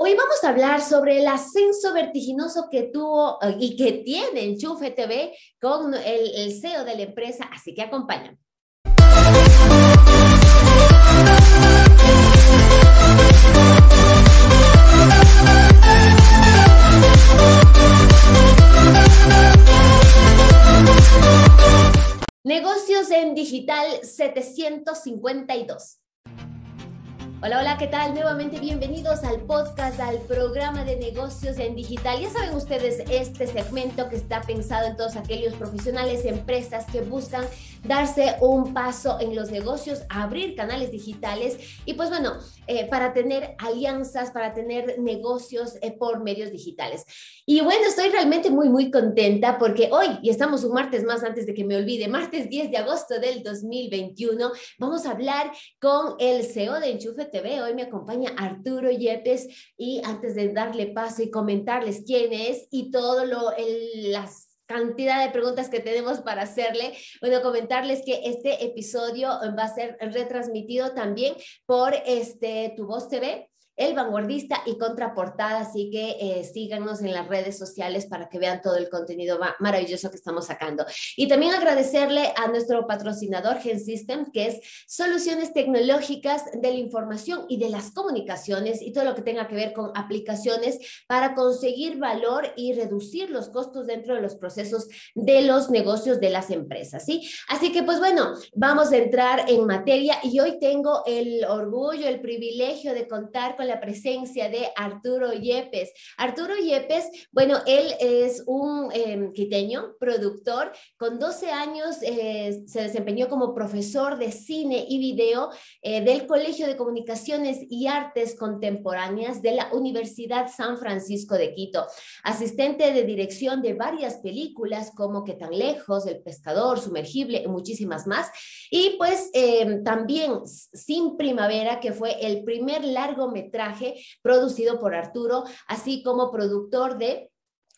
Hoy vamos a hablar sobre el ascenso vertiginoso que tuvo eh, y que tiene Chufe TV con el, el CEO de la empresa, así que acompáñame. Negocios en Digital 752. Hola, hola, ¿qué tal? Nuevamente bienvenidos al podcast, al programa de negocios en digital. Ya saben ustedes este segmento que está pensado en todos aquellos profesionales, empresas que buscan darse un paso en los negocios, abrir canales digitales. Y pues bueno, eh, para tener alianzas, para tener negocios eh, por medios digitales. Y bueno, estoy realmente muy, muy contenta porque hoy, y estamos un martes más antes de que me olvide, martes 10 de agosto del 2021, vamos a hablar con el CEO de Enchufe TV. Hoy me acompaña Arturo Yepes y antes de darle paso y comentarles quién es y todo lo, el, las cantidad de preguntas que tenemos para hacerle. Bueno, comentarles que este episodio va a ser retransmitido también por este Tu Voz TV. El Vanguardista y Contraportada, así que eh, síganos en las redes sociales para que vean todo el contenido maravilloso que estamos sacando. Y también agradecerle a nuestro patrocinador Gen que es soluciones tecnológicas de la información y de las comunicaciones y todo lo que tenga que ver con aplicaciones para conseguir valor y reducir los costos dentro de los procesos de los negocios de las empresas, ¿sí? Así que pues bueno, vamos a entrar en materia y hoy tengo el orgullo, el privilegio de contar con la presencia de Arturo Yepes. Arturo Yepes, bueno, él es un em, quiteño, productor, con 12 años eh, se desempeñó como profesor de cine y video eh, del Colegio de Comunicaciones y Artes Contemporáneas de la Universidad San Francisco de Quito, asistente de dirección de varias películas películas como Que tan lejos, El pescador, Sumergible, y muchísimas más. Y pues em, también Sin Primavera, que fue el primer largometraje producido por Arturo, así como productor de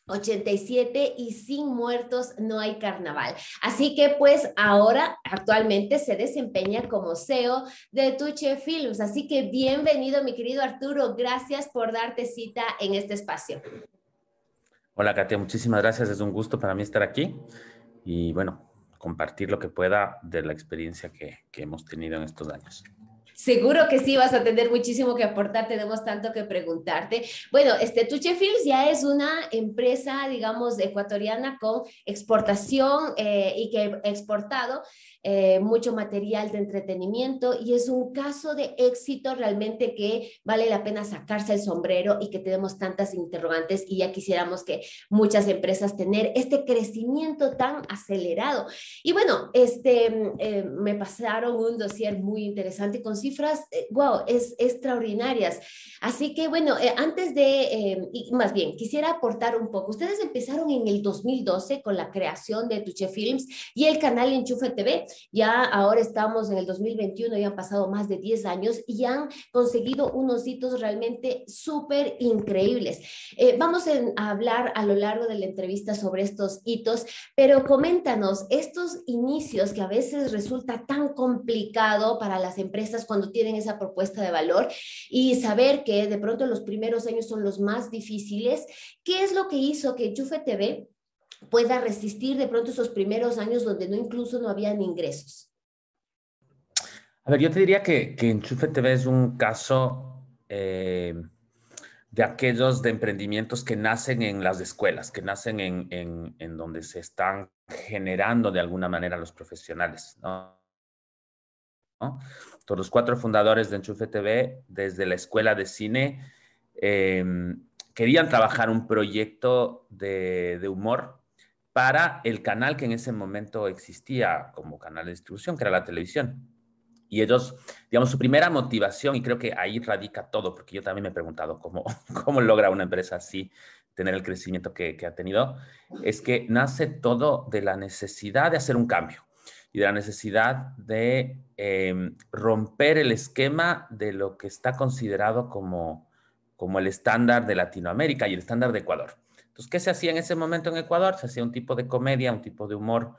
87 y sin muertos no hay carnaval. Así que pues ahora actualmente se desempeña como CEO de Tuche Films. Así que bienvenido mi querido Arturo, gracias por darte cita en este espacio. Hola Katia, muchísimas gracias. Es un gusto para mí estar aquí y bueno, compartir lo que pueda de la experiencia que, hemos tenido en estos años. Seguro que sí, vas a tener muchísimo que aportar, tenemos tanto que preguntarte. Bueno, este Tuche Films ya es una empresa, digamos, ecuatoriana con exportación eh, y que ha exportado eh, mucho material de entretenimiento y es un caso de éxito realmente que vale la pena sacarse el sombrero y que tenemos tantas interrogantes y ya quisiéramos que muchas empresas tener este crecimiento tan acelerado. Y bueno, este, eh, me pasaron un dossier muy interesante con consigo cifras, wow, eh, es extraordinarias. Así que bueno, eh, antes de, eh, más bien, quisiera aportar un poco. Ustedes empezaron en el 2012 con la creación de Tuche Films y el canal Enchufe TV. Ya ahora estamos en el 2021, ya han pasado más de 10 años y han conseguido unos hitos realmente súper increíbles. vamos a hablar a lo largo de la entrevista sobre estos hitos, pero coméntanos estos inicios que a veces resulta tan complicado para las empresas cuando tienen esa propuesta de valor y saber que de pronto los primeros años son los más difíciles. ¿Qué es lo que hizo que Enchufe TV pueda resistir de pronto esos primeros años donde no incluso no habían ingresos? A ver, yo te diría que, que Enchufe TV es un caso eh, de aquellos de emprendimientos que nacen en las escuelas, que nacen en, en, en donde se están generando de alguna manera los profesionales, ¿no? todos los cuatro fundadores de Enchufe TV, desde la escuela de cine, em, querían trabajar un proyecto de, humor para el canal que en ese momento existía como canal de distribución, que era la televisión. Y ellos, digamos, su primera motivación, y creo que ahí radica todo, porque yo también me he preguntado cómo, cómo logra una empresa así tener el crecimiento que ha tenido, es que nace todo de la necesidad de hacer un cambio y de la necesidad de em, romper el esquema de lo que está considerado como, como el estándar de Latinoamérica y el estándar de Ecuador. Entonces, ¿qué se hacía en ese momento en Ecuador? Se hacía un tipo de comedia, un tipo de humor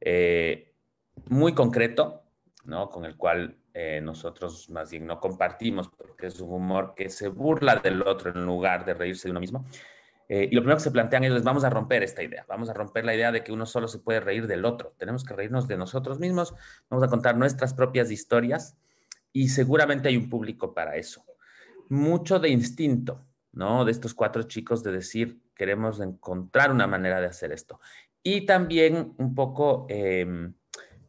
eh, muy concreto, Con el cual eh, nosotros más bien no compartimos, porque es un humor que se burla del otro en lugar de reírse de uno mismo. Eh, y lo primero que se plantean ellos es, vamos a romper esta idea, vamos a romper la idea de que uno solo se puede reír del otro, tenemos que reírnos de nosotros mismos, vamos a contar nuestras propias historias y seguramente hay un público para eso. Mucho de instinto, ¿no? De estos cuatro chicos de decir, queremos encontrar una manera de hacer esto. Y también un poco em,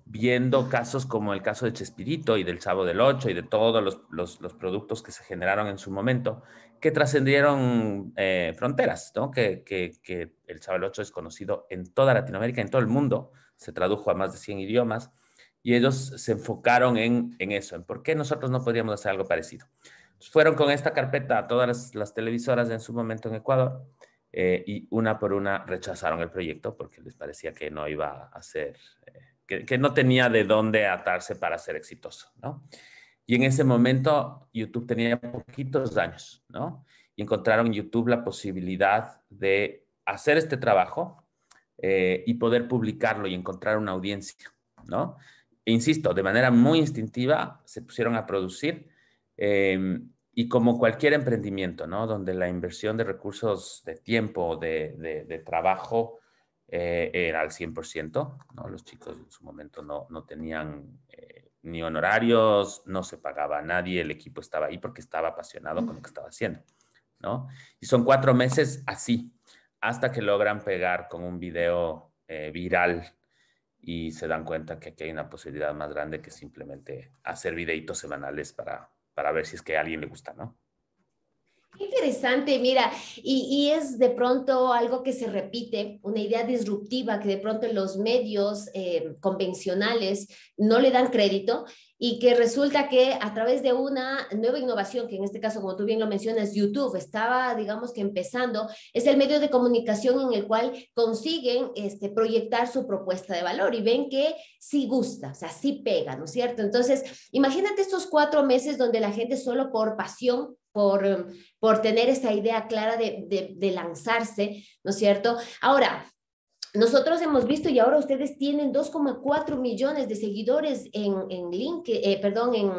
viendo casos como el caso de Chespirito y del Chavo del Ocho y de todos los, los, los productos que se generaron en su momento, que trascendieron eh, fronteras, ¿no? que, que, que, el es conocido en toda Latinoamérica, en todo el mundo, se tradujo a más de 100 idiomas, y ellos se enfocaron en, eso, en por qué nosotros no podríamos hacer algo parecido. fueron con esta carpeta a todas las, televisoras en su momento en Ecuador, eh, y una por una rechazaron el proyecto porque les parecía que no iba a ser, eh, que, que, no tenía de dónde atarse para ser exitoso, ¿no? Y en ese momento YouTube tenía poquitos años, ¿no? Y encontraron en YouTube la posibilidad de hacer este trabajo eh, y poder publicarlo y encontrar una audiencia, ¿no? E insisto, de manera muy instintiva se pusieron a producir em, y como cualquier emprendimiento, ¿no? Donde la inversión de recursos de tiempo, de, trabajo, eh, era al 100%, ¿no? Los chicos en su momento no, no tenían eh, ni honorarios, no se pagaba a nadie, el equipo estaba ahí porque estaba apasionado con lo que estaba haciendo, ¿no? Y son cuatro meses así, hasta que logran pegar con un video eh, viral y se dan cuenta que aquí hay una posibilidad más grande que simplemente hacer videitos semanales para, para ver si es que a alguien le gusta, ¿no? Interesante, mira, y, es de pronto algo que se repite, una idea disruptiva que de pronto los medios eh, convencionales no le dan crédito y que resulta que a través de una nueva innovación, que en este caso, como tú bien lo mencionas, YouTube estaba, digamos que empezando, es el medio de comunicación en el cual consiguen este, proyectar su propuesta de valor y ven que sí gusta, o sea, sí pega, ¿no es cierto? Entonces, imagínate estos cuatro meses donde la gente solo por pasión por, por, tener esa idea clara de, de, de, lanzarse, ¿no es cierto? Ahora, nosotros hemos visto y ahora ustedes tienen 2,4 millones de seguidores en, en link, eh, perdón, en,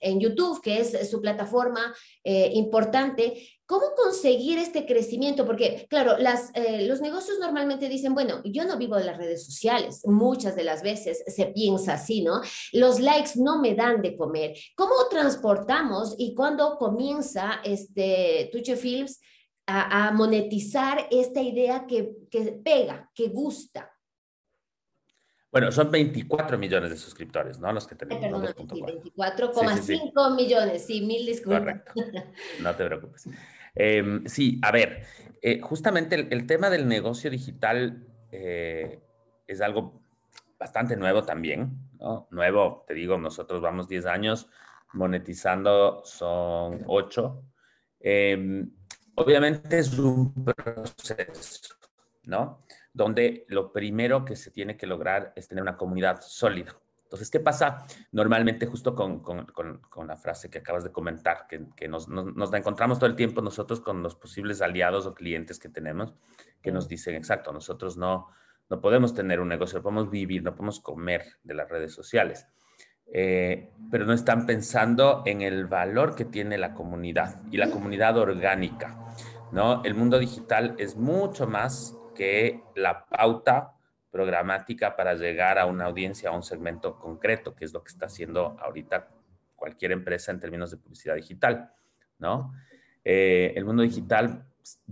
en, YouTube, que es su plataforma eh, importante. ¿Cómo conseguir este crecimiento? Porque, claro, las, eh, los negocios normalmente dicen, bueno, yo no vivo de las redes sociales. Muchas de las veces se piensa así, ¿no? Los likes no me dan de comer. ¿Cómo transportamos y cuándo comienza este Tuche Films a, monetizar esta idea que, que pega, que gusta. Bueno, son 24 millones de suscriptores, ¿no? Los que tenemos. Perdón, 24,5 millones, sí, mil disculpas. Correcto. No te preocupes. Em, sí, a ver, eh, justamente el, tema del negocio digital eh, es algo bastante nuevo también, ¿no? Nuevo, te digo, nosotros vamos 10 años monetizando, son 8. Obviamente es un proceso, ¿no? Donde lo primero que se tiene que lograr es tener una comunidad sólida. Entonces, ¿qué pasa normalmente justo con, la frase que acabas de comentar, que, nos, encontramos todo el tiempo nosotros con los posibles aliados o clientes que tenemos, que nos dicen, exacto, nosotros no, no podemos tener un negocio, no podemos vivir, no podemos comer de las redes sociales. Eh, pero no están pensando en el valor que tiene la comunidad y la comunidad orgánica. ¿no? El mundo digital es mucho más que la pauta programática para llegar a una audiencia, a un segmento concreto, que es lo que está haciendo ahorita cualquier empresa en términos de publicidad digital. ¿no? Eh, el mundo digital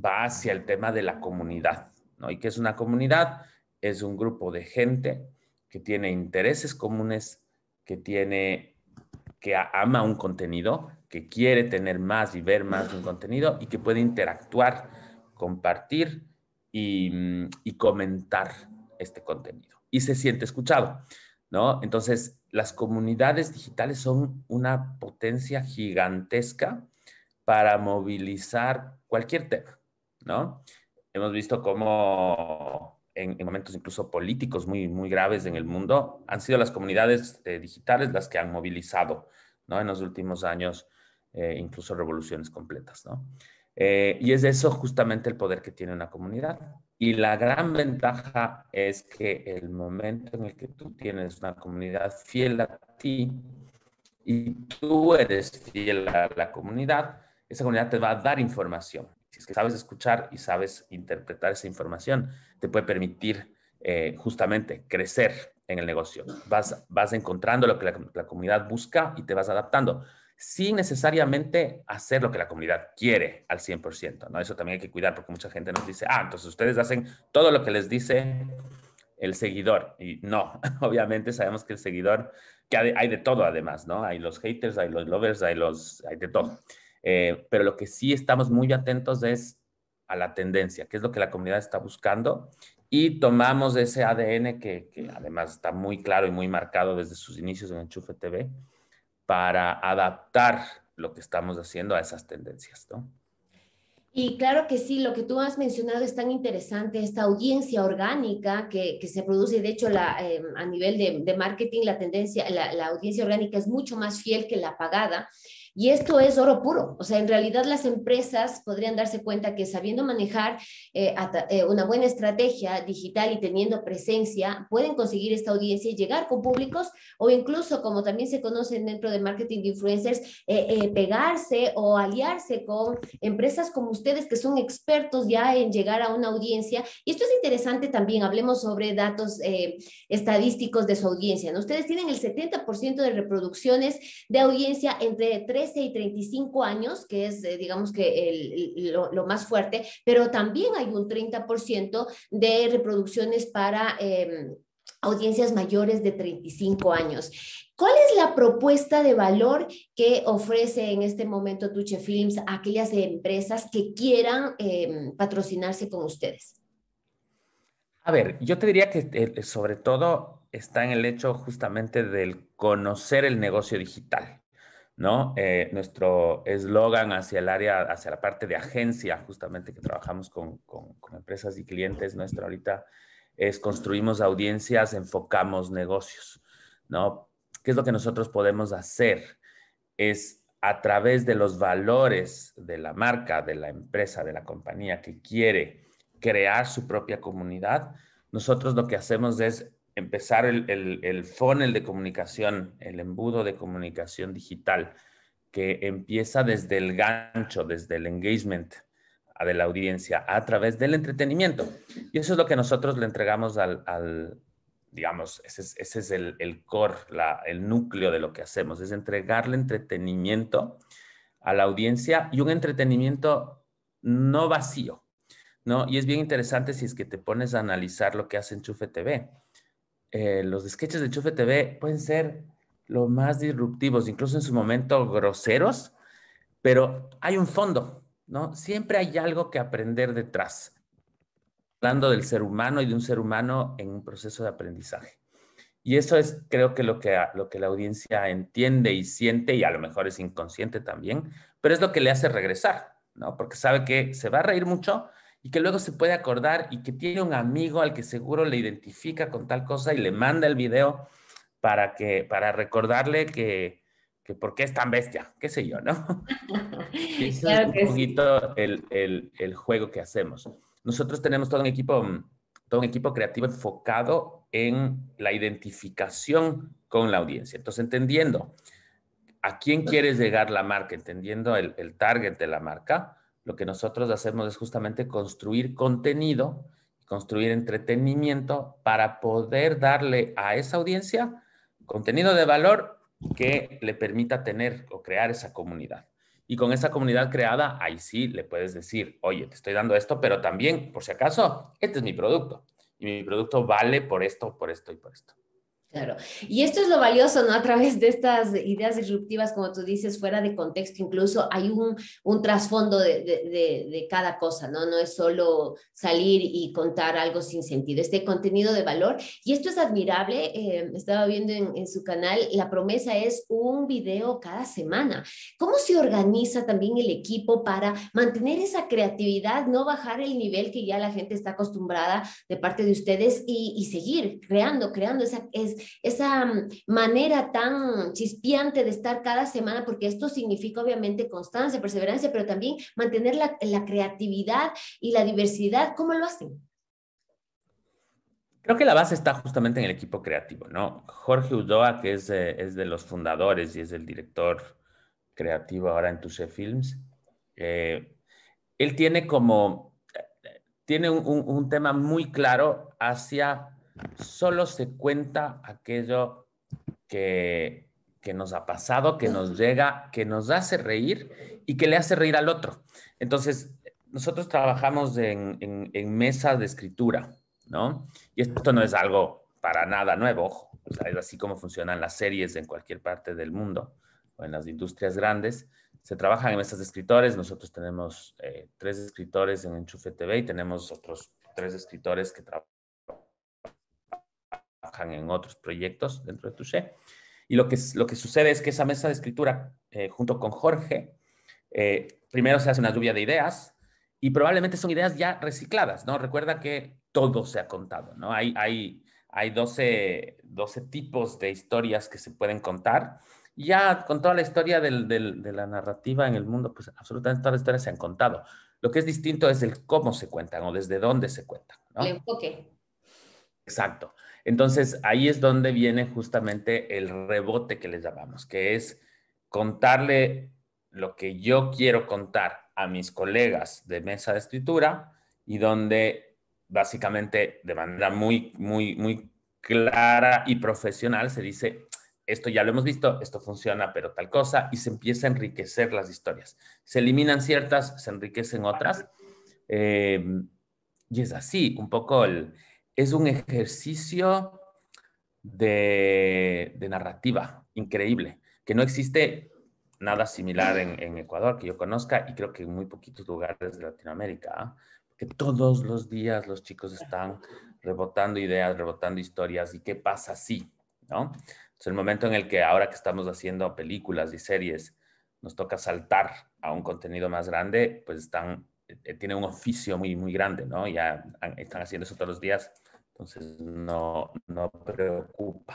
va hacia el tema de la comunidad. ¿no? ¿Y qué es una comunidad? Es un grupo de gente que tiene intereses comunes, que tiene, que ama un contenido, que quiere tener más y ver más de un contenido y que puede interactuar, compartir mm, y, comentar este contenido. Y se siente escuchado, ¿no? Entonces, las comunidades digitales son una potencia gigantesca para movilizar cualquier tema, ¿no? Hemos visto cómo en, momentos incluso políticos muy, muy graves en el mundo, han sido las comunidades eh, digitales las que han movilizado ¿no? en los últimos años eh, incluso revoluciones completas. ¿no? Eh, y es eso justamente el poder que tiene una comunidad. Y la gran ventaja es que el momento en el que tú tienes una comunidad fiel a ti y tú eres fiel a la comunidad, esa comunidad te va a dar información si es que sabes escuchar y sabes interpretar esa información, te puede permitir eh, justamente crecer en el negocio. Vas, vas encontrando lo que la, comunidad busca y te vas adaptando sin necesariamente hacer lo que la comunidad quiere al 100%, ¿no? Eso también hay que cuidar porque mucha gente nos dice, ah, entonces ustedes hacen todo lo que les dice el seguidor. Y no, obviamente sabemos que el seguidor, que hay de todo además, ¿no? Hay los haters, hay los lovers, hay los, hay de todo. Eh, pero lo que sí estamos muy atentos es a la tendencia, que es lo que la comunidad está buscando y tomamos ese ADN que, además está muy claro y muy marcado desde sus inicios en Enchufe TV para adaptar lo que estamos haciendo a esas tendencias, Y claro que sí, lo que tú has mencionado es tan interesante, esta audiencia orgánica que, se produce, de hecho, eh, a nivel de, marketing, la tendencia, la, audiencia orgánica es mucho más fiel que la pagada. Y esto es oro puro. O sea, en realidad las empresas podrían darse cuenta que sabiendo manejar eh, eh, una buena estrategia digital y teniendo presencia, pueden conseguir esta audiencia y llegar con públicos o incluso, como también se conocen dentro de marketing de influencers, eh, pegarse o aliarse con empresas como ustedes que son expertos ya en llegar a una audiencia. Y esto es interesante también, hablemos sobre datos estadísticos de su audiencia. ¿no? Ustedes tienen el 70% de reproducciones de audiencia entre tres y 35 años, que es, eh, digamos que lo, más fuerte, pero también hay un 30% de reproducciones para... Em, audiencias mayores de 35 años. ¿Cuál es la propuesta de valor que ofrece en este momento Tuche Films a aquellas empresas que quieran em, patrocinarse con ustedes? A ver, yo te diría que eh, sobre todo está en el hecho justamente del conocer el negocio digital. ¿no? Eh, nuestro eslogan hacia el área, hacia la parte de agencia, justamente que trabajamos con, con empresas y clientes, nuestra ahorita es construimos audiencias, enfocamos negocios, ¿no? ¿Qué es lo que nosotros podemos hacer? Es a través de los valores de la marca, de la empresa, de la compañía que quiere crear su propia comunidad, nosotros lo que hacemos es empezar el, el, funnel de comunicación, el embudo de comunicación digital, que empieza desde el gancho, desde el engagement de la audiencia a través del entretenimiento. Y eso es lo que nosotros le entregamos al, digamos, ese es, el, el, core, el núcleo de lo que hacemos, es entregarle entretenimiento a la audiencia y un entretenimiento no vacío, ¿no? Y es bien interesante si es que te pones a analizar lo que hace Enchufe TV. Eh, los sketches de Chufe TV pueden ser lo más disruptivos, incluso en su momento groseros, pero hay un fondo, ¿no? Siempre hay algo que aprender detrás, hablando del ser humano y de un ser humano en un proceso de aprendizaje. Y eso es, creo que lo que, lo que la audiencia entiende y siente, y a lo mejor es inconsciente también, pero es lo que le hace regresar, ¿no? Porque sabe que se va a reír mucho, y que luego se puede acordar y que tiene un amigo al que seguro le identifica con tal cosa y le manda el video para, que, para recordarle que, que por qué es tan bestia, qué sé yo, ¿no? es un poquito el, juego que hacemos. Nosotros tenemos todo un equipo, mm, todo un equipo creativo enfocado en la identificación con la audiencia. Entonces, entendiendo a quién quieres llegar la marca, entendiendo el, el target de la marca, lo que nosotros hacemos es justamente construir contenido, construir entretenimiento para poder darle a esa audiencia contenido de valor que le permita tener o crear esa comunidad. Y con esa comunidad creada, ahí sí le puedes decir, oye, te estoy dando esto, pero también, por si acaso, este es mi producto. Y mi producto vale por esto, por esto y por esto. Claro. Y esto es lo valioso, ¿no? A través de estas ideas disruptivas, como tú dices, fuera de contexto, incluso hay un, trasfondo de, de, cada cosa, ¿no? No es solo salir y contar algo sin sentido, este contenido de valor. Y esto es admirable, eh, estaba viendo en, su canal, la promesa es un video cada semana. ¿Cómo se organiza también el equipo para mantener esa creatividad, no bajar el nivel que ya la gente está acostumbrada de parte de ustedes y, y seguir creando, creando esa... Es, esa mm, manera tan chispeante de estar cada semana, porque esto significa obviamente constancia, perseverancia, pero también mantener la, creatividad y la diversidad. ¿Cómo lo hacen? Creo que la base está justamente en el equipo creativo, ¿no? Jorge Udoa, que eh, es, de los fundadores y es el director creativo ahora en Touché Films, eh, él tiene como, eh, tiene un, tema muy claro hacia solo se cuenta aquello que, nos ha pasado, que nos llega, que nos hace reír y que le hace reír al otro. Entonces, nosotros trabajamos en, en, mesas de escritura, ¿no? Y esto no es algo para nada nuevo, es así como funcionan las series en cualquier parte del mundo o en las industrias grandes. Se trabajan en mesas de escritores. Nosotros tenemos eh, tres escritores en Enchufe TV y tenemos otros tres escritores que trabajan trabajan en otros proyectos dentro de Touché. Y lo que, lo que sucede es que esa mesa de escritura, eh, junto con Jorge, eh, primero se hace una lluvia de ideas y probablemente son ideas ya recicladas, ¿no? Recuerda que todo se ha contado, ¿no? Hay, hay, hay 12, 12 tipos de historias que se pueden contar. Ya con toda la historia del, de la narrativa en el mundo, pues absolutamente todas las historias se han contado. Lo que es distinto es el cómo se cuentan o desde dónde se cuentan. ¿no? El enfoque. Exacto. Entonces, ahí es donde viene justamente el rebote que les llamamos, que es contarle lo que yo quiero contar a mis colegas de mesa de escritura y donde básicamente de manera muy, muy, muy clara y profesional se dice, esto ya lo hemos visto, esto funciona, pero tal cosa, y se empieza a enriquecer las historias. Se eliminan ciertas, se enriquecen otras. Eh, y es así, un poco el, es un ejercicio de, narrativa increíble, que no existe nada similar en, Ecuador que yo conozca y creo que en muy poquitos lugares de Latinoamérica, ¿ah? que todos los días los chicos están rebotando ideas, rebotando historias y qué pasa si, ¿no? es el momento en el que ahora que estamos haciendo películas y series, nos toca saltar a un contenido más grande, pues están, eh, eh, tienen un oficio muy, muy grande, ¿no? Ya están haciendo eso todos los días entonces, no, no preocupa.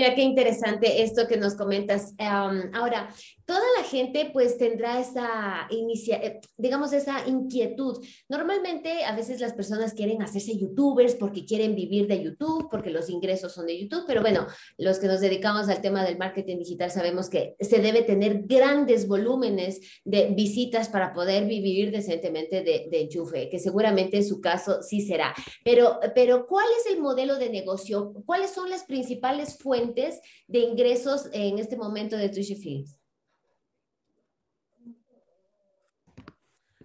Mira, qué interesante esto que nos comentas. ahora, toda la gente pues tendrá esa inicia, eh, digamos, esa inquietud. Normalmente a veces las personas quieren hacerse youtubers porque quieren vivir de YouTube, porque los ingresos son de YouTube, pero bueno, los que nos dedicamos al tema del marketing digital sabemos que se debe tener grandes volúmenes de visitas para poder vivir decentemente de, de que seguramente en su caso sí será. Pero, pero, ¿cuál es el modelo de negocio? ¿Cuáles son las principales fuentes? de ingresos en este momento de Twitch Films?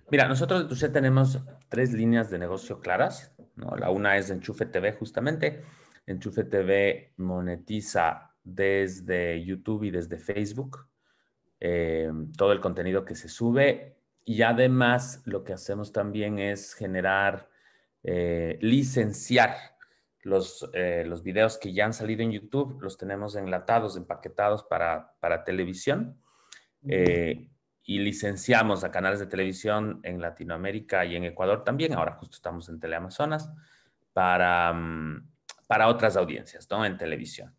Mira, nosotros de Tuxet tenemos tres líneas de negocio claras. La una es Enchufe TV, justamente. Enchufe TV monetiza desde YouTube y desde Facebook eh, todo el contenido que se sube. Y además lo que hacemos también es generar, eh, licenciar los, eh, los videos que ya han salido en YouTube, los tenemos enlatados, empaquetados para, para televisión. Eh, y licenciamos a canales de televisión en Latinoamérica y en Ecuador también. Ahora justo estamos en Teleamazonas para, mm, para otras audiencias, ¿no? En televisión.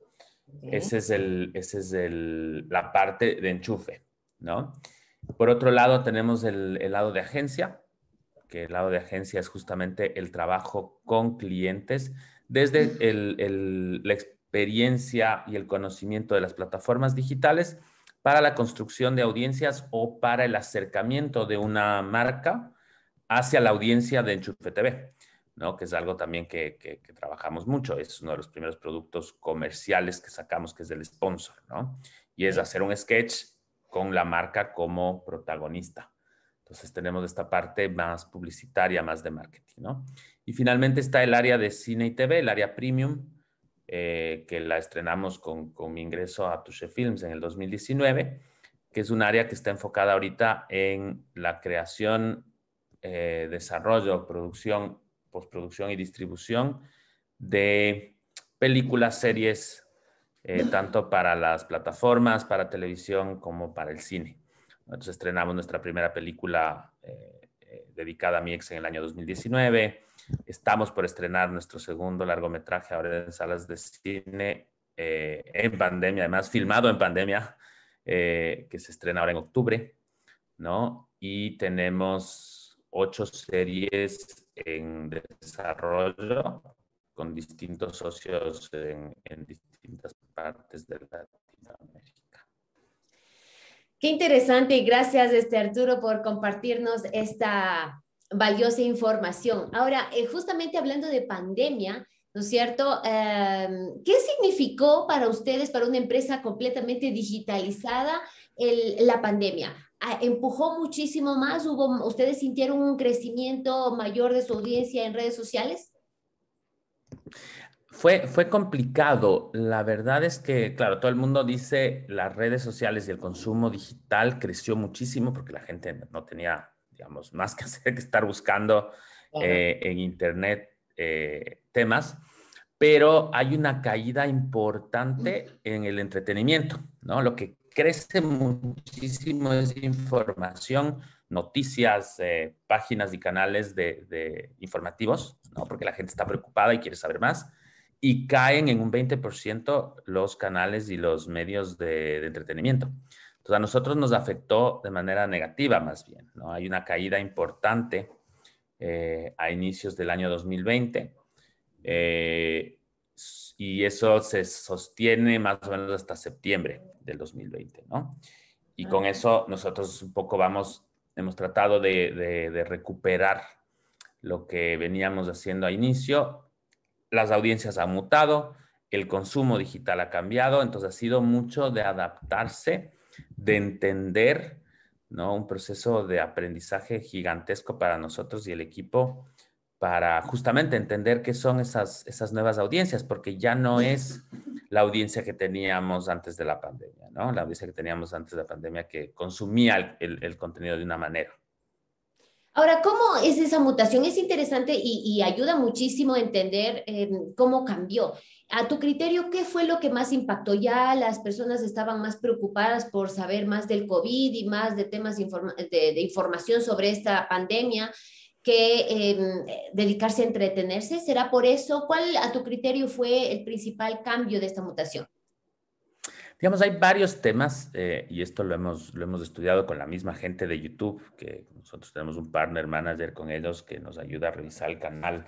Esa Ese es el, ese es el, la parte de enchufe, ¿no? Por otro lado, tenemos el, el, lado de agencia, que el lado de agencia es justamente el trabajo con clientes desde la experiencia y el conocimiento de las plataformas digitales para la construcción de audiencias o para el acercamiento de una marca hacia la audiencia de Enchufe TV, ¿no? que es algo también que, trabajamos mucho. Es uno de los primeros productos comerciales que sacamos, que es del sponsor, ¿no? y es hacer un sketch con la marca como protagonista. Entonces tenemos esta parte más publicitaria, más de marketing, ¿no? Y finalmente está el área de cine y TV, el área premium, eh, que la estrenamos con, con, mi ingreso a Touche Films en el 2019, que es un área que está enfocada ahorita en la creación, eh, desarrollo, producción, postproducción y distribución de películas, series, eh, tanto para las plataformas, para televisión como para el cine. Entonces estrenamos nuestra primera película dedicada a mi ex en el año 2019 Estamos por estrenar nuestro segundo largometraje ahora en salas de cine, eh, en pandemia, además filmado en pandemia, eh, que se estrena ahora en octubre, ¿no? Y tenemos ocho series en desarrollo con distintos socios en, distintas partes de Latinoamérica. Qué interesante y gracias este Arturo por compartirnos esta valiosa información. Ahora, eh, justamente hablando de pandemia, ¿no es cierto? Em, ¿Qué significó para ustedes, para una empresa completamente digitalizada, la pandemia? Ah, ¿Empujó muchísimo más? ¿Hubo, ¿Ustedes sintieron un crecimiento mayor de su audiencia en redes sociales? Fue, fue complicado. La verdad es que, claro, todo el mundo dice las redes sociales y el consumo digital creció muchísimo porque la gente no tenía digamos, más que hacer que estar buscando eh, en Internet eh, temas, pero hay una caída importante en el entretenimiento, ¿no? Lo que crece muchísimo es información, noticias, eh, páginas y canales de, informativos, ¿no? Porque la gente está preocupada y quiere saber más. Y caen en un 20% los canales y los medios de entretenimiento. Entonces, a nosotros nos afectó de manera negativa más bien. ¿no? Hay una caída importante eh, a inicios del año 2020 eh, y eso se sostiene más o menos hasta septiembre del 2020. ¿no? Y con eso nosotros un poco vamos, hemos tratado de, de recuperar lo que veníamos haciendo a inicio. Las audiencias han mutado, el consumo digital ha cambiado, entonces ha sido mucho de adaptarse de entender, ¿no? Un proceso de aprendizaje gigantesco para nosotros y el equipo para justamente entender qué son esas, esas nuevas audiencias, porque ya no es la audiencia que teníamos antes de la pandemia, ¿no? La audiencia que teníamos antes de la pandemia que consumía el contenido de una manera. Ahora, ¿cómo es esa mutación? Es interesante y, ayuda muchísimo a entender em, cómo cambió. A tu criterio, ¿qué fue lo que más impactó? Ya las personas estaban más preocupadas por saber más del COVID y más de temas de, información sobre esta pandemia que em, dedicarse a entretenerse. ¿Será por eso? ¿Cuál a tu criterio fue el principal cambio de esta mutación? Digamos, hay varios temas, eh, y esto lo hemos, estudiado con la misma gente de YouTube, que nosotros tenemos un partner manager con ellos que nos ayuda a revisar el canal.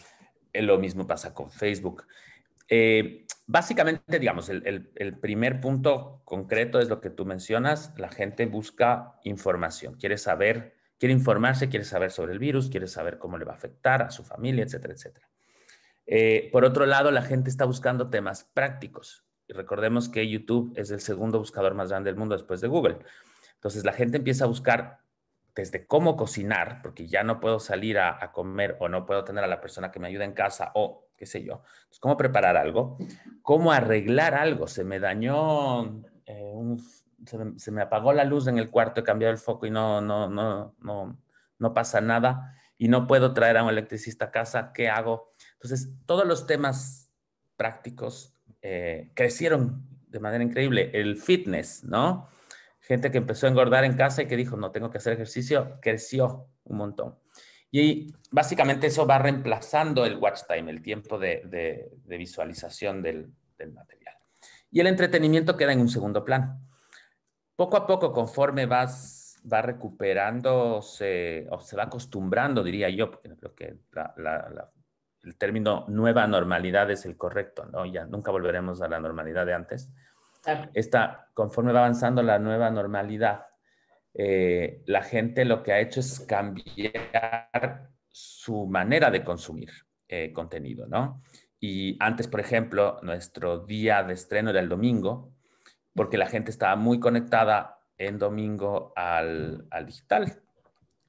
Eh, lo mismo pasa con Facebook. Eh, básicamente, digamos, el, primer punto concreto es lo que tú mencionas, la gente busca información, quiere saber, quiere informarse, quiere saber sobre el virus, quiere saber cómo le va a afectar a su familia, etcétera, etcétera. por otro lado, la gente está buscando temas prácticos, y recordemos que YouTube es el segundo buscador más grande del mundo después de Google. Entonces la gente empieza a buscar desde cómo cocinar, porque ya no puedo salir a, comer o no puedo tener a la persona que me ayude en casa o qué sé yo. Entonces, cómo preparar algo, cómo arreglar algo. Se me dañó, eh, se, me, apagó la luz en el cuarto, he cambiado el foco y no, no, no, no, no pasa nada y no puedo traer a un electricista a casa. ¿Qué hago? Entonces, todos los temas prácticos eh, crecieron de manera increíble. El fitness, ¿no? Gente que empezó a engordar en casa y que dijo, no tengo que hacer ejercicio, creció un montón. Y básicamente eso va reemplazando el watch time, el tiempo de, visualización del, material. Y el entretenimiento queda en un segundo plan. Poco a poco, conforme vas va recuperando o se va acostumbrando, diría yo, porque creo que la, la, el término nueva normalidad es el correcto, ¿no? Ya nunca volveremos a la normalidad de antes. Esta, conforme va avanzando la nueva normalidad, eh, la gente lo que ha hecho es cambiar su manera de consumir eh, contenido, ¿no? Y antes, por ejemplo, nuestro día de estreno era el domingo, porque la gente estaba muy conectada en domingo al, al digital.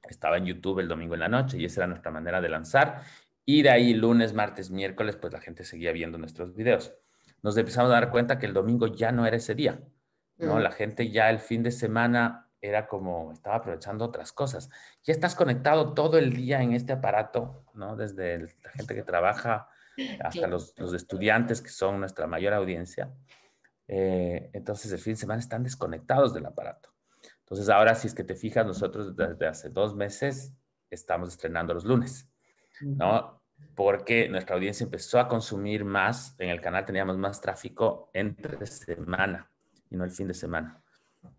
Estaba en YouTube el domingo en la noche y esa era nuestra manera de lanzar y de ahí lunes, martes, miércoles, pues la gente seguía viendo nuestros videos. Nos empezamos a dar cuenta que el domingo ya no era ese día, ¿no? La gente ya el fin de semana era como, estaba aprovechando otras cosas. Ya estás conectado todo el día en este aparato, ¿no? Desde la gente que trabaja hasta los, los, estudiantes, que son nuestra mayor audiencia. Eh, entonces, el fin de semana están desconectados del aparato. Entonces, ahora, si es que te fijas, nosotros desde hace dos meses estamos estrenando los lunes, ¿no? porque nuestra audiencia empezó a consumir más, en el canal teníamos más tráfico entre semana y no el fin de semana.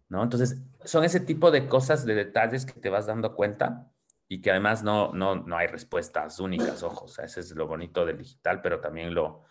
¿no? Entonces, son ese tipo de cosas, de detalles que te vas dando cuenta y que además no, no, no hay respuestas únicas, ojo, o sea, ese es lo bonito del digital, pero también lo,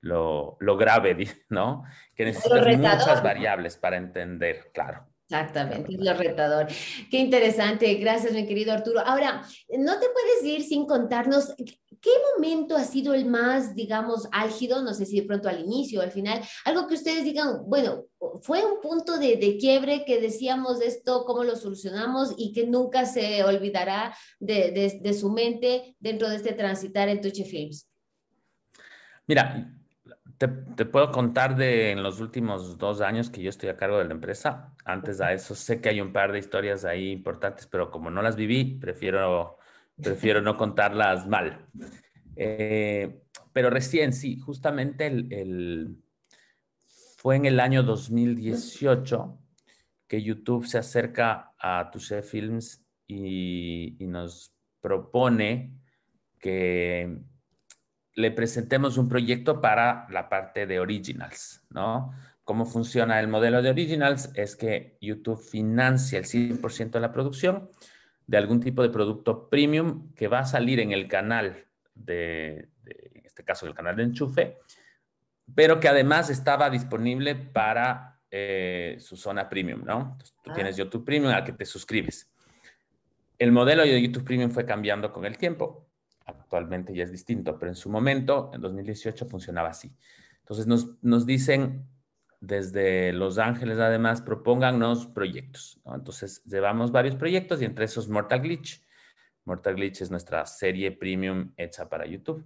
lo, lo grave, ¿no? Que necesitas muchas variables para entender, claro. Exactamente, lo retador. Qué interesante, gracias mi querido Arturo. Ahora, no te puedes ir sin contarnos qué momento ha sido el más, digamos, álgido, no sé si de pronto al inicio o al final, algo que ustedes digan, bueno, fue un punto de, de quiebre que decíamos esto, cómo lo solucionamos y que nunca se olvidará de, de, su mente dentro de este transitar en Twitch Films. Mira, te, puedo contar de en los últimos dos años que yo estoy a cargo de la empresa. Antes de eso sé que hay un par de historias ahí importantes, pero como no las viví, prefiero, prefiero no contarlas mal. Eh, pero recién, sí, justamente el, fue en el año 2018 que YouTube se acerca a Touché Films y nos propone que le presentemos un proyecto para la parte de originals, ¿no? ¿Cómo funciona el modelo de originals? Es que YouTube financia el 100% de la producción de algún tipo de producto premium que va a salir en el canal de, en este caso, el canal de enchufe, pero que además estaba disponible para eh, su zona premium, ¿no? tú ah. tienes YouTube Premium al que te suscribes. El modelo de YouTube Premium fue cambiando con el tiempo Actualmente ya es distinto, pero en su momento, en 2018, funcionaba así. Entonces nos, dicen desde Los Ángeles, además, propónganos proyectos. Entonces llevamos varios proyectos y entre esos Mortal Glitch. Mortal Glitch es nuestra serie premium hecha para YouTube.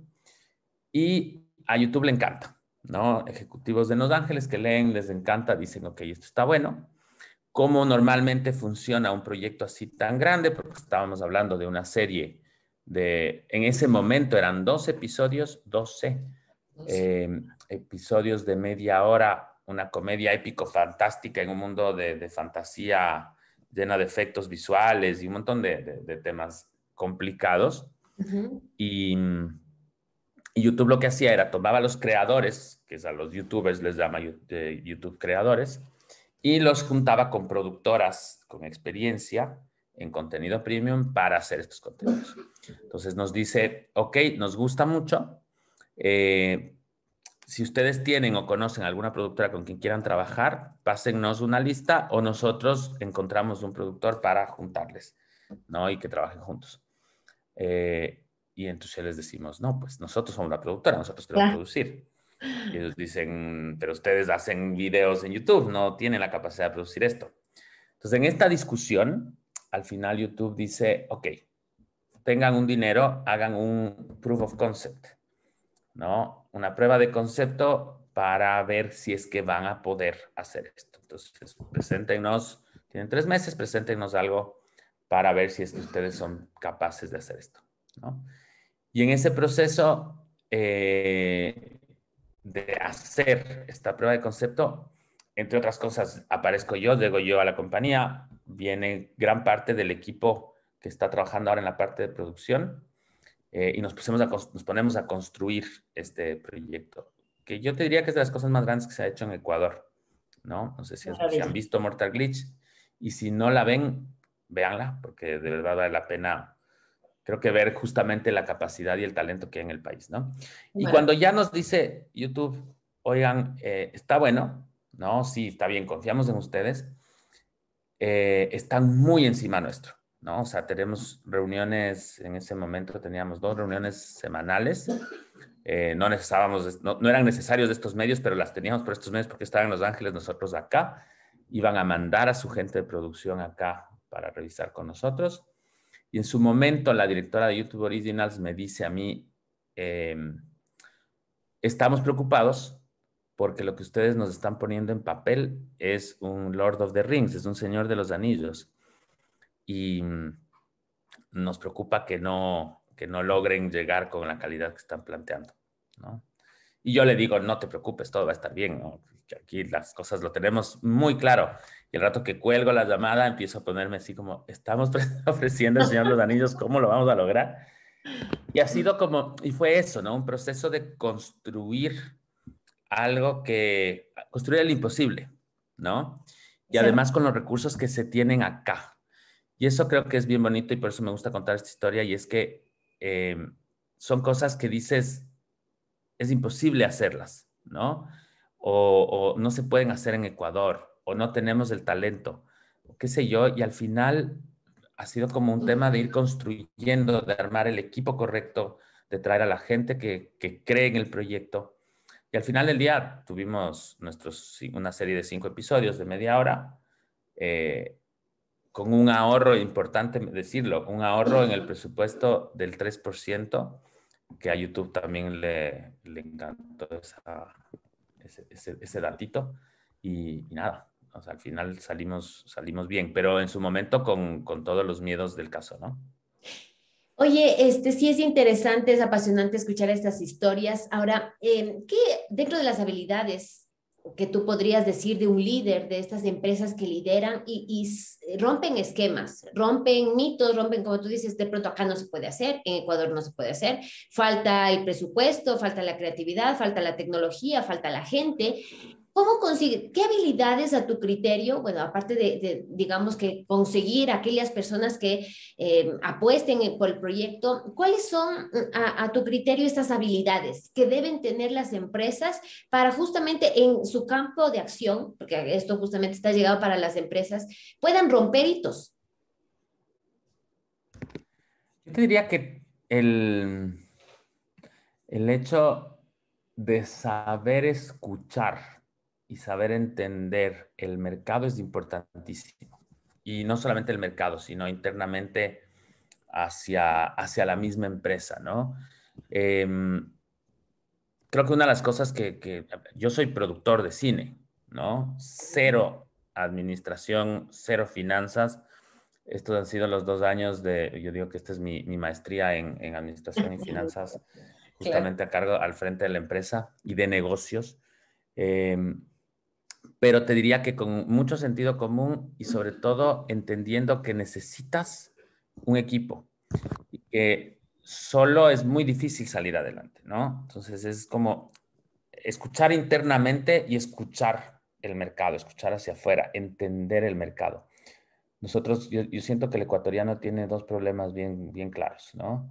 Y a YouTube le encanta, ¿no? Ejecutivos de Los Ángeles que leen, les encanta, dicen, ok, esto está bueno cómo normalmente funciona un proyecto así tan grande, porque estábamos hablando de una serie en ese momento eran 12 episodios, 12 eh, episodios de media hora, una comedia épico fantástica en un mundo de, fantasía llena de efectos visuales y un montón de, temas complicados. y, y, YouTube lo que hacía era tomaba a los creadores, que es a los youtubers les llama YouTube creadores, y los juntaba con productoras con experiencia en contenido premium para hacer estos contenidos. Entonces nos dice, ok, nos gusta mucho. Eh, si ustedes tienen o conocen alguna productora con quien quieran trabajar, pásennos una lista o nosotros encontramos un productor para juntarles, ¿no? Y que trabajen juntos. Eh, y entonces les decimos, no, pues nosotros somos la productora, nosotros queremos producir. Y ellos dicen, pero ustedes hacen videos en YouTube, no tienen la capacidad de producir esto. Entonces, en esta discusión, al final YouTube dice, ok, tengan un dinero, hagan un proof of concept, ¿no? Una prueba de concepto para ver si es que van a poder hacer esto. Entonces, preséntenos, tienen tres meses, preséntenos algo para ver si es que ustedes son capaces de hacer esto, ¿no? Y en ese proceso eh, de hacer esta prueba de concepto, entre otras cosas, aparezco yo, llego yo a la compañía, viene gran parte del equipo que está trabajando ahora en la parte de producción eh, y nos, nos ponemos a construir este proyecto, que yo te diría que es de las cosas más grandes que se ha hecho en Ecuador, ¿no? No sé si, han visto Mortal Glitch y si no la ven, véanla, porque de verdad vale la pena, creo que ver justamente la capacidad y el talento que hay en el país, ¿no? Y cuando ya nos dice YouTube, oigan, eh, está bueno, ¿no? Sí, está bien, confiamos en ustedes, eh, están muy encima nuestro, ¿no? O sea, tenemos reuniones, en ese momento teníamos dos reuniones semanales, eh, no necesábamos, no, eran necesarios estos medios, pero las teníamos por estos medios porque estaban en Los Ángeles, nosotros acá, iban a mandar a su gente de producción acá para revisar con nosotros. Y en su momento la directora de YouTube Originals me dice a mí, em, estamos preocupados porque lo que ustedes nos están poniendo en papel es un Lord of the Rings, es un Señor de los Anillos. Y mm, nos preocupa que no, que no logren llegar con la calidad que están planteando. ¿no? Y yo le digo, no te preocupes, todo va a estar bien. Aquí las cosas lo tenemos muy claro. Y el rato que cuelgo la llamada, empiezo a ponerme así como, estamos ofreciendo al Señor de los Anillos, ¿cómo lo vamos a lograr? Y ha sido como, y fue eso, ¿no? Un proceso de construir algo que construir el imposible, ¿no? Y además con los recursos que se tienen acá. Y eso creo que es bien bonito y por eso me gusta contar esta historia y es que em, son cosas que dices, es imposible hacerlas, ¿no? O, no se pueden hacer en Ecuador, o no tenemos el talento, qué sé yo, y al final ha sido como un tema de ir construyendo, de armar el equipo correcto, de traer a la gente que cree en el proyecto y al final del día tuvimos nuestros, una serie de cinco episodios de media hora, eh, con un ahorro, importante decirlo, un ahorro en el presupuesto del 3%, que a YouTube también le, le encantó ese, datito. Y, nada, al final salimos, salimos bien, pero en su momento con, con todos los miedos del caso, ¿no? Oye, este sí es interesante, es apasionante escuchar estas historias. Ahora, em, ¿qué dentro de las habilidades que tú podrías decir de un líder de estas empresas que lideran y, y, eh, rompen esquemas, rompen mitos, rompen, como tú dices, de pronto acá no se puede hacer, en Ecuador no se puede hacer, falta el presupuesto, falta la creatividad, falta la tecnología, falta la gente, ¿Cómo consigue? ¿Qué habilidades a tu criterio? Bueno, aparte de, digamos, que conseguir aquellas personas que eh, apuesten por el proyecto, ¿cuáles son mm, a, tu criterio estas habilidades que deben tener las empresas para justamente en su campo de acción, porque esto justamente está llegado para las empresas, puedan romper hitos? Yo te diría que el, el hecho de saber escuchar y saber entender el mercado es importantísimo. Y no solamente el mercado, sino internamente hacia, hacia la misma empresa, ¿no? Eh, creo que una de las cosas que, yo soy productor de cine, ¿no? Cero administración, cero finanzas. Estos han sido los dos años de, yo digo que esta es mi, maestría en, en, administración y finanzas, justamente a cargo, al frente de la empresa y de negocios. Eh, pero te diría que con mucho sentido común y sobre todo entendiendo que necesitas un equipo y que solo es muy difícil salir adelante, ¿no? Entonces es como escuchar internamente y escuchar el mercado, escuchar hacia afuera, entender el mercado. Nosotros, yo, siento que el ecuatoriano tiene dos problemas bien, bien claros, ¿no?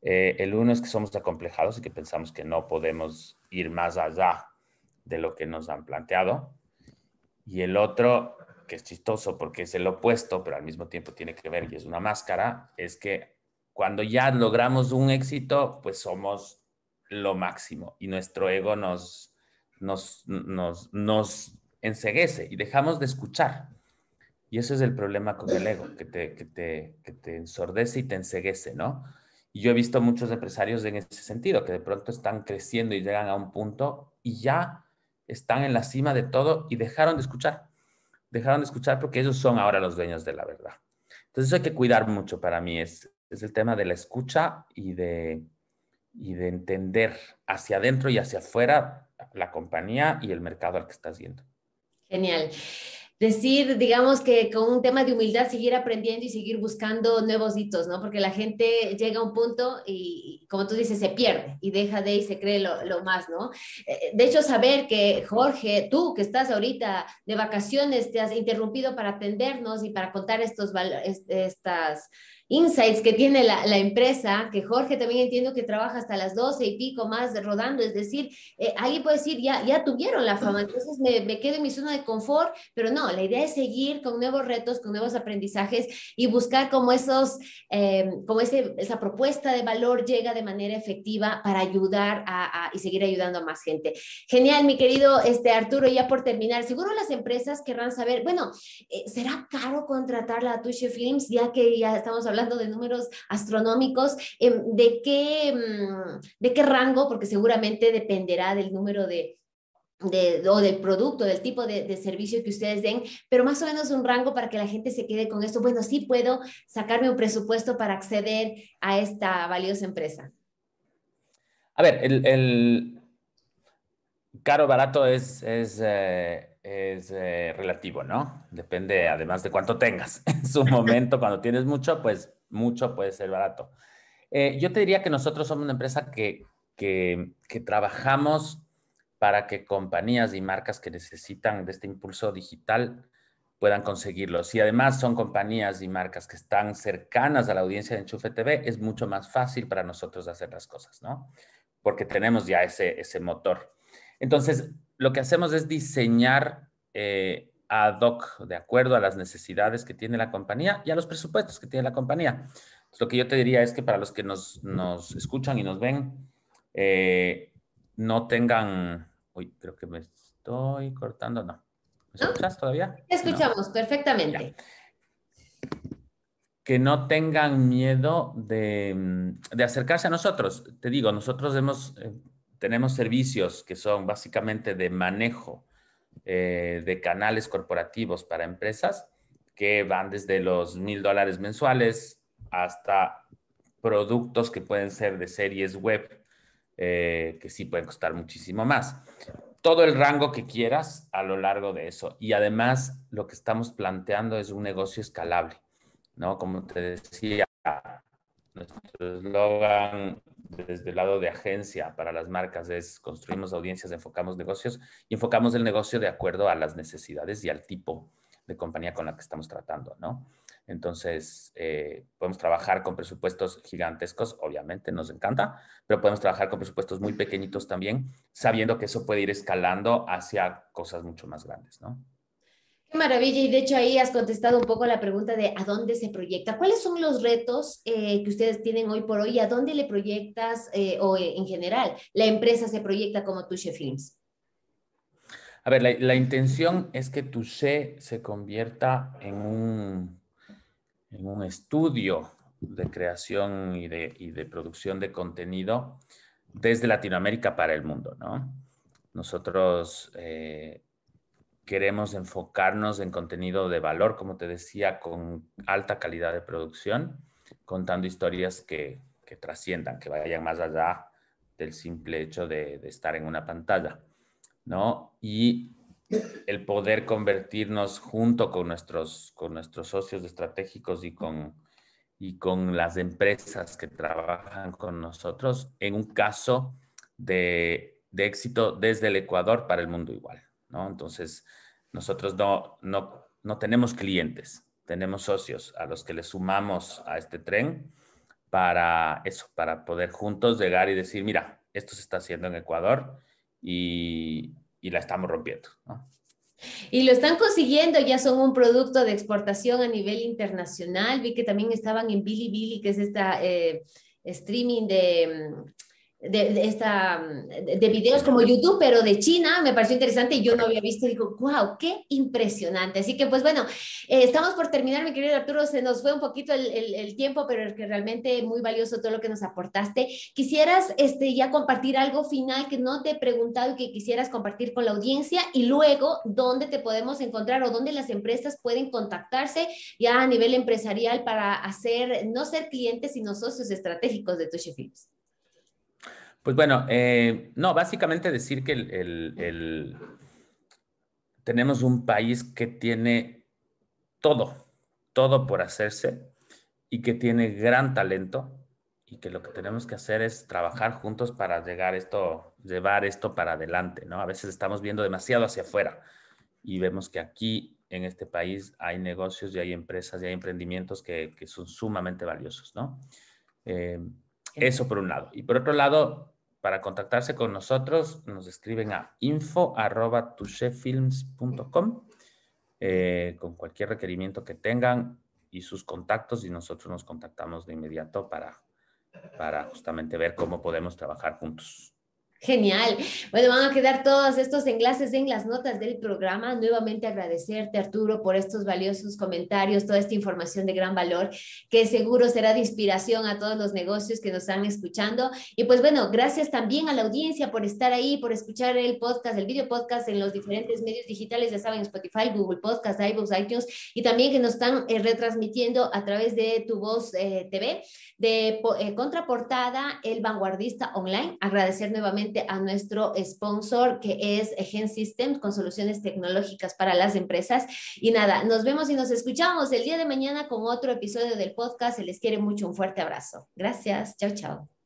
Eh, el uno es que somos acomplejados y que pensamos que no podemos ir más allá de lo que nos han planteado. Y el otro, que es chistoso porque es el opuesto, pero al mismo tiempo tiene que ver y es una máscara, es que cuando ya logramos un éxito, pues somos lo máximo y nuestro ego nos, nos, nos, nos enseguece y dejamos de escuchar. Y ese es el problema con el ego, que te, te, que te ensordece y te enseguece, ¿no? Y yo he visto muchos empresarios en ese sentido, que de pronto están creciendo y llegan a un punto y ya están en la cima de todo y dejaron de escuchar. Dejaron de escuchar porque ellos son ahora los dueños de la verdad. Entonces eso hay que cuidar mucho para mí, es, es el tema de la escucha y de, y de entender hacia adentro y hacia afuera la compañía y el mercado al que estás yendo. Genial decir, digamos que con un tema de humildad, seguir aprendiendo y seguir buscando nuevos hitos, ¿no? Porque la gente llega a un punto y, como tú dices, se pierde y deja de y se cree lo, más, ¿no? Eh, de hecho, saber que Jorge, tú que estás ahorita de vacaciones, te has interrumpido para atendernos y para contar estos, estas insights que tiene la, empresa, que Jorge también entiendo que trabaja hasta las 12 y pico más rodando, es decir, eh, ahí decir, ya, ya tuvieron la fama, entonces me, me, quedo en mi zona de confort, pero no, la idea es seguir con nuevos retos, con nuevos aprendizajes y buscar cómo esos, eh, como ese, esa propuesta de valor llega de manera efectiva para ayudar a, y seguir ayudando a más gente. Genial, mi querido este, Arturo, ya por terminar, seguro las empresas querrán saber, bueno, eh, ¿será caro contratar la Tushi Films ya que ya estamos hablando hablando de números astronómicos, em, ¿de qué, em, de qué rango? Porque seguramente dependerá del número de, de, o del producto, del tipo de, servicio que ustedes den, pero más o menos un rango para que la gente se quede con esto. Bueno, sí puedo sacarme un presupuesto para acceder a esta valiosa empresa. A ver, el, caro barato es, es, eh, es eh, relativo, ¿no? Depende además de cuánto tengas. En su momento, cuando tienes mucho, pues mucho, puede ser barato. Eh, yo te diría que nosotros somos una empresa que, que, trabajamos para que compañías y marcas que necesitan de este impulso digital puedan conseguirlo. Si además son compañías y marcas que están cercanas a la audiencia de Enchufe TV, es mucho más fácil para nosotros hacer las cosas, ¿no? Porque tenemos ya ese, ese motor. Entonces, lo que hacemos es diseñar eh, ad hoc, de acuerdo a las necesidades que tiene la compañía y a los presupuestos que tiene la compañía. lo que yo te diría es que para los que nos, escuchan y nos ven, eh, no tengan... Uy, creo que me estoy cortando, no. ¿Me escuchas todavía? Te escuchamos perfectamente. Que no tengan miedo mm, de, acercarse a nosotros. Te digo, nosotros eh, tenemos servicios que son básicamente de manejo eh, de canales corporativos para empresas que van desde los mil dólares mensuales hasta productos que pueden ser de series web, eh, que sí pueden costar muchísimo más. Todo el rango que quieras a lo largo de eso. Y además lo que estamos planteando es un negocio escalable, ¿no? Como te decía, nuestro eslogan desde el lado de agencia para las marcas es construimos audiencias, enfocamos negocios y enfocamos el negocio de acuerdo a las necesidades y al tipo de compañía con la que estamos tratando, ¿no? Entonces, eh, podemos trabajar con presupuestos gigantescos, obviamente nos encanta, pero podemos trabajar con presupuestos muy pequeñitos también, sabiendo que eso puede ir escalando hacia cosas mucho más grandes, ¿no? Qué maravilla, y de hecho ahí has contestado un poco la pregunta de a dónde se proyecta. ¿Cuáles son los retos eh, que ustedes tienen hoy por hoy? ¿A dónde le proyectas eh, o eh, en general la empresa se proyecta como Tuche Films? A ver, la, intención es que Tuche se convierta en un, en un estudio de creación y de, producción de contenido desde Latinoamérica para el mundo, ¿no? Nosotros queremos enfocarnos en contenido de valor, como te decía, con alta calidad de producción, contando historias que, trasciendan, que vayan más allá del simple hecho de, estar en una pantalla, ¿no? Y el poder convertirnos junto con nuestros, con nuestros socios estratégicos y con, y con las empresas que trabajan con nosotros en un caso de éxito desde el Ecuador para el mundo igual. Entonces, nosotros no, no, no tenemos clientes, tenemos socios a los que le sumamos a este tren para eso, para poder juntos llegar y decir, mira, esto se está haciendo en Ecuador y, la estamos rompiendo. Y lo están consiguiendo, ya son un producto de exportación a nivel internacional. Vi que también estaban en Billy Billy, que es esta eh, streaming de de, esta, de, videos como YouTube, pero de China, me pareció interesante y yo no había visto. Y digo, wow, qué impresionante. Así que, pues bueno, eh, estamos por terminar, mi querido Arturo. Se nos fue un poquito el, tiempo, pero es que realmente muy valioso todo lo que nos aportaste. Quisieras este, ya compartir algo final que no te he preguntado y que quisieras compartir con la audiencia y luego dónde te podemos encontrar o dónde las empresas pueden contactarse ya a nivel empresarial para hacer, no ser clientes, sino socios estratégicos de tus pues bueno, eh, no, básicamente decir que el, tenemos un país que tiene todo, todo por hacerse y que tiene gran talento y que lo que tenemos que hacer es trabajar juntos para llegar esto, llevar esto para adelante, ¿no? A veces estamos viendo demasiado hacia afuera y vemos que aquí en este país hay negocios y hay empresas y hay emprendimientos que, son sumamente valiosos, ¿no? Eh, eso por un lado. Y por otro lado, para contactarse con nosotros, nos escriben a info.touchefilms.com eh, con cualquier requerimiento que tengan y sus contactos y nosotros nos contactamos de inmediato para, para justamente ver cómo podemos trabajar juntos. Genial. Bueno, van a quedar todos estos enlaces en las notas del programa. Nuevamente agradecerte, Arturo, por estos valiosos comentarios, toda esta información de gran valor que seguro será de inspiración a todos los negocios que nos están escuchando. Y pues bueno, gracias también a la audiencia por estar ahí, por escuchar el podcast, el video podcast en los diferentes medios digitales, ya saben, Spotify, Google Podcast, iVoox, iTunes, y también que nos están eh, retransmitiendo a través de Tu Voz eh, TV, de eh, Contraportada, El Vanguardista Online. Agradecer nuevamente a nuestro sponsor que es Gen Systems con soluciones tecnológicas para las empresas. Y nada, nos vemos y nos escuchamos el día de mañana con otro episodio del podcast. Se les quiere mucho, un fuerte abrazo. Gracias, chao, chao.